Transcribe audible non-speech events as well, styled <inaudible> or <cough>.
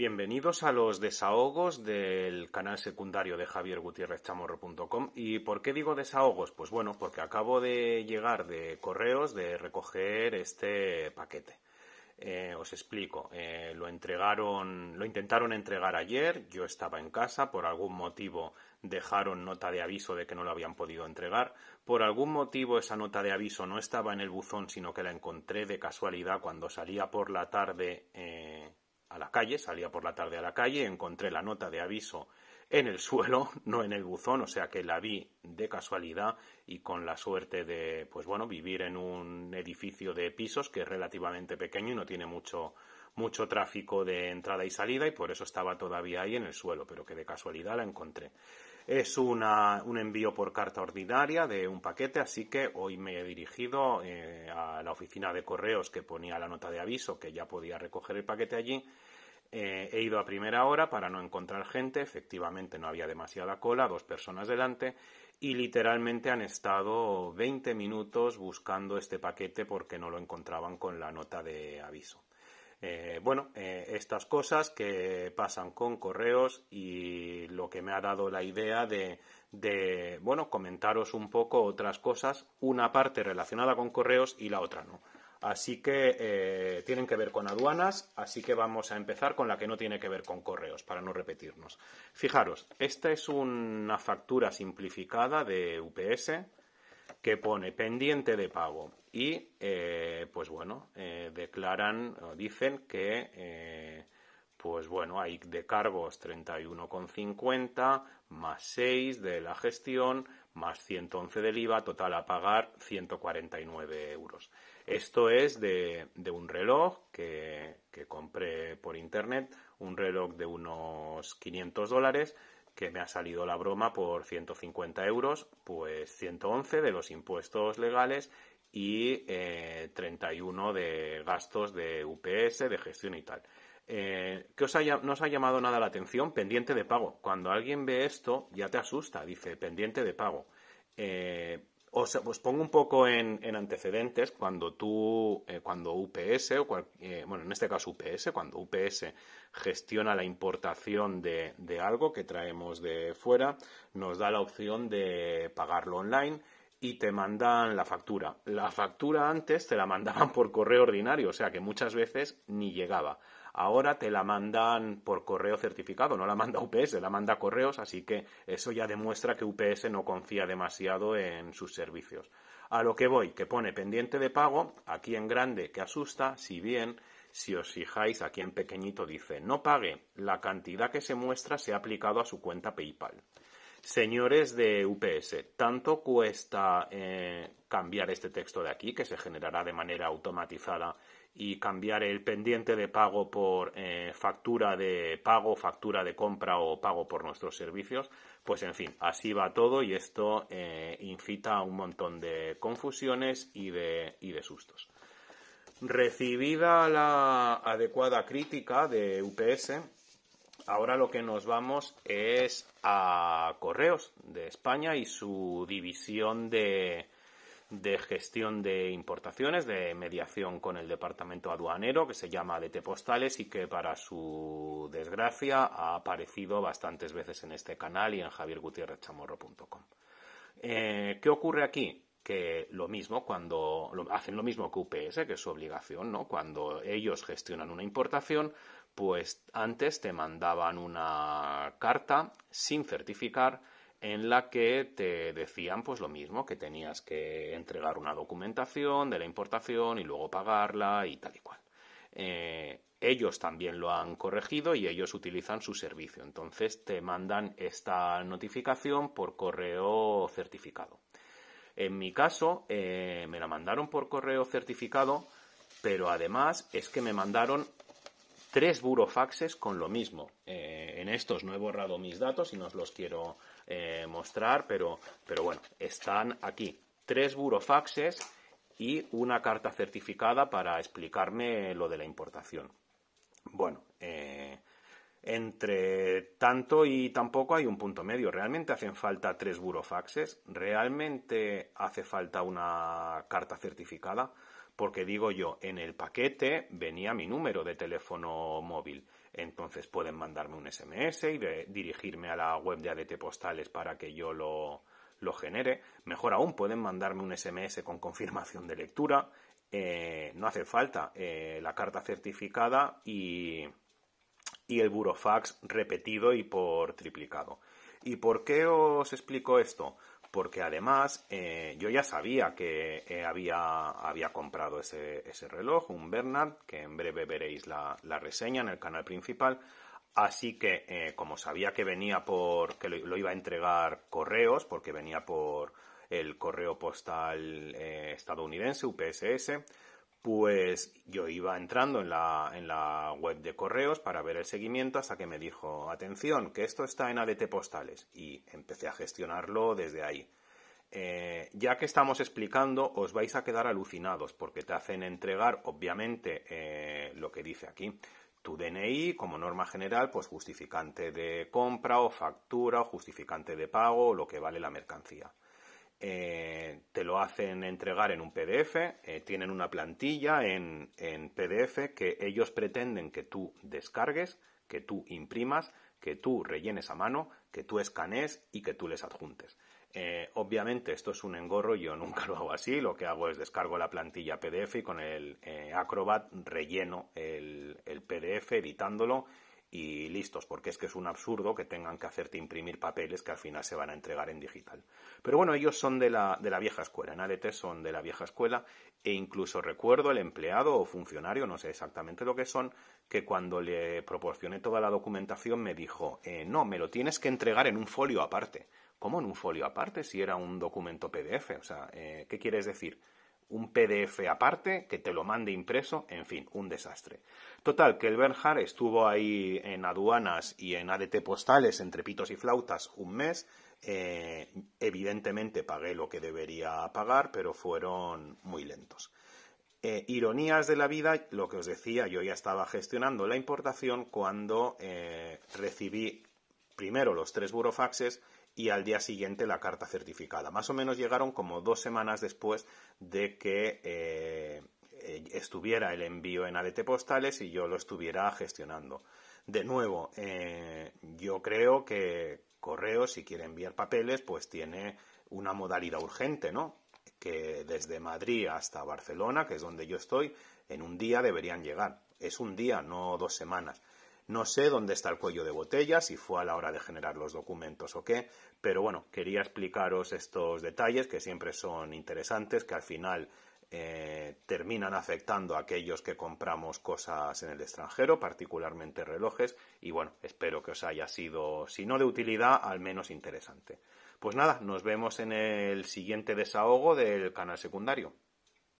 Bienvenidos a los desahogos del canal secundario de javiergutierrezchamorro.com. ¿Y por qué digo desahogos? Pues bueno, porque acabo de llegar de correos de recoger este paquete. Eh, os explico, eh, lo entregaron, lo intentaron entregar ayer, yo estaba en casa, por algún motivo dejaron nota de aviso de que no lo habían podido entregar, por algún motivo esa nota de aviso no estaba en el buzón, sino que la encontré de casualidad cuando salía por la tarde eh, a la calle, salía por la tarde a la calle, encontré la nota de aviso en el <laughs> suelo, no en el buzón, o sea que la vi de casualidad y con la suerte de, pues bueno, vivir en un edificio de pisos que es relativamente pequeño y no tiene mucho, mucho tráfico de entrada y salida y por eso estaba todavía ahí en el suelo, pero que de casualidad la encontré. Es una, un envío por carta ordinaria de un paquete, así que hoy me he dirigido eh, a la oficina de correos que ponía la nota de aviso que ya podía recoger el paquete allí eh, he ido a primera hora para no encontrar gente, efectivamente no había demasiada cola, dos personas delante, y literalmente han estado 20 minutos buscando este paquete porque no lo encontraban con la nota de aviso. Eh, bueno, eh, estas cosas que pasan con correos y lo que me ha dado la idea de, de, bueno, comentaros un poco otras cosas, una parte relacionada con correos y la otra no. Así que eh, tienen que ver con aduanas, así que vamos a empezar con la que no tiene que ver con correos, para no repetirnos. Fijaros, esta es una factura simplificada de UPS que pone pendiente de pago y, eh, pues bueno, eh, declaran o dicen que, pues bueno, hay de cargos 31,50 más 6 de la gestión más 111 del IVA, total a pagar 149 euros. Esto es de, un reloj que, compré por internet, un reloj de unos 500 dólares que me ha salido la broma por 150 euros, pues 111 de los impuestos legales y 31 eh, de gastos de UPS, de gestión y tal. Eh, os no ha llamado nada la atención, pendiente de pago. Cuando alguien ve esto, ya te asusta, dice pendiente de pago. Eh, os, pues pongo un poco en, antecedentes cuando tú, eh, cuando UPS, o eh, bueno, en este caso UPS, cuando UPS gestiona la importación de, de, algo que traemos de fuera, nos da la opción de pagarlo online y te mandan la factura. La factura antes te la mandaban por correo ordinario, o sea que muchas veces ni llegaba. Ahora te la mandan por correo certificado, no la manda UPS, la manda correos, así que eso ya demuestra que UPS no confía demasiado en sus servicios. A lo que voy, que pone pendiente de pago, aquí en grande que asusta, si bien si os fijáis aquí en pequeñito dice no pague, la cantidad que se muestra se ha aplicado a su cuenta PayPal. Señores de UPS, tanto cuesta eh, cambiar este texto de aquí, que se generará de manera automatizada y cambiar el pendiente de pago por eh, factura de pago, factura de compra o pago por nuestros servicios. Pues en fin, así va todo y esto eh, incita a un montón de confusiones y de, y de sustos. Recibida la adecuada crítica de UPS, ahora lo que nos vamos es a Correos de España y su división de, de gestión de importaciones, de mediación con el departamento aduanero, que se llama DT Postales y que para su desgracia ha aparecido bastantes veces en este canal y en javiergutierrezchamorro.com. Eh, ¿Qué ocurre aquí? que lo mismo cuando hacen lo mismo que UPS, que es su obligación, ¿no? Cuando ellos gestionan una importación, pues antes te mandaban una carta sin certificar en la que te decían pues lo mismo, que tenías que entregar una documentación de la importación y luego pagarla y tal y cual. Eh, ellos también lo han corregido y ellos utilizan su servicio. Entonces te mandan esta notificación por correo certificado. En mi caso, eh, me la mandaron por correo certificado, pero además es que me mandaron tres burofaxes con lo mismo. Eh, en estos no he borrado mis datos y no os los quiero eh, mostrar, pero, pero bueno, están aquí. Tres burofaxes y una carta certificada para explicarme lo de la importación. Bueno, eh, entre tanto y tampoco hay un punto medio. ¿Realmente hacen falta tres burofaxes? ¿Realmente hace falta una carta certificada? porque digo yo, en el paquete venía mi número de teléfono móvil. Entonces pueden mandarme un SMS y dirigirme a la web de ADT Postales para que yo lo, genere. Mejor aún, pueden mandarme un SMS con confirmación de lectura. Eh, no hace falta eh, la carta certificada y, y el burofax repetido y por triplicado. ¿Y por qué os explico esto? porque además eh, yo ya sabía que eh, había, comprado ese, ese, reloj, un Bernard, que en breve veréis la, reseña en el canal principal. Así que, eh, como sabía que venía por, que lo, lo, iba a entregar correos, porque venía por el correo postal estadounidense, UPSS, pues yo iba entrando en la, web de correos para ver el seguimiento hasta que me dijo, atención, que esto está en ADT Postales. Y empecé a gestionarlo desde ahí. Eh, ya que estamos explicando, os vais a quedar alucinados porque te hacen entregar, obviamente, eh, lo que dice aquí. Tu DNI, como norma general, pues justificante de compra o factura o justificante de pago o lo que vale la mercancía. Eh, te lo hacen entregar en un PDF, eh, tienen una plantilla en, PDF que ellos pretenden que tú descargues, que tú imprimas, que tú rellenes a mano, que tú escanees y que tú les adjuntes. Eh, obviamente esto es un engorro, yo nunca lo hago así, lo que hago es descargo la plantilla PDF y con el Acrobat relleno el, el PDF editándolo y listos, porque es que es un absurdo que tengan que hacerte imprimir papeles que al final se van a entregar en digital. Pero bueno, ellos son de la, vieja escuela, en ADT son de la vieja escuela e incluso recuerdo el empleado o funcionario, no sé exactamente lo que son, que cuando le proporcioné toda la documentación me dijo, eh, no, me lo tienes que entregar en un folio aparte. ¿Cómo en un folio aparte si era un documento PDF? O sea, eh, ¿qué quieres decir? un PDF aparte que te lo mande impreso, en fin, un desastre. Total, que el Bernhard estuvo ahí en aduanas y en ADT postales entre pitos y flautas un mes. Eh, evidentemente pagué lo que debería pagar, pero fueron muy lentos. Eh, ironías de la vida, lo que os decía, yo ya estaba gestionando la importación cuando eh, recibí primero los tres burofaxes y al día siguiente la carta certificada. Más o menos llegaron como dos semanas después de que eh, eh, estuviera el envío en ADT Postales y yo lo estuviera gestionando. De nuevo, eh, yo creo que correo, si quiere enviar papeles, pues tiene una modalidad urgente, ¿no? Que desde Madrid hasta Barcelona, que es donde yo estoy, en un día deberían llegar. Es un día, no dos semanas. No sé dónde está el cuello de botella, si fue a la hora de generar los documentos o qué, pero bueno, quería explicaros estos detalles que siempre son interesantes, que al final eh, terminan afectando a aquellos que compramos cosas en el extranjero, particularmente relojes, y bueno, espero que os haya sido, si no de utilidad, al menos interesante. Pues nada, nos vemos en el siguiente desahogo del canal secundario.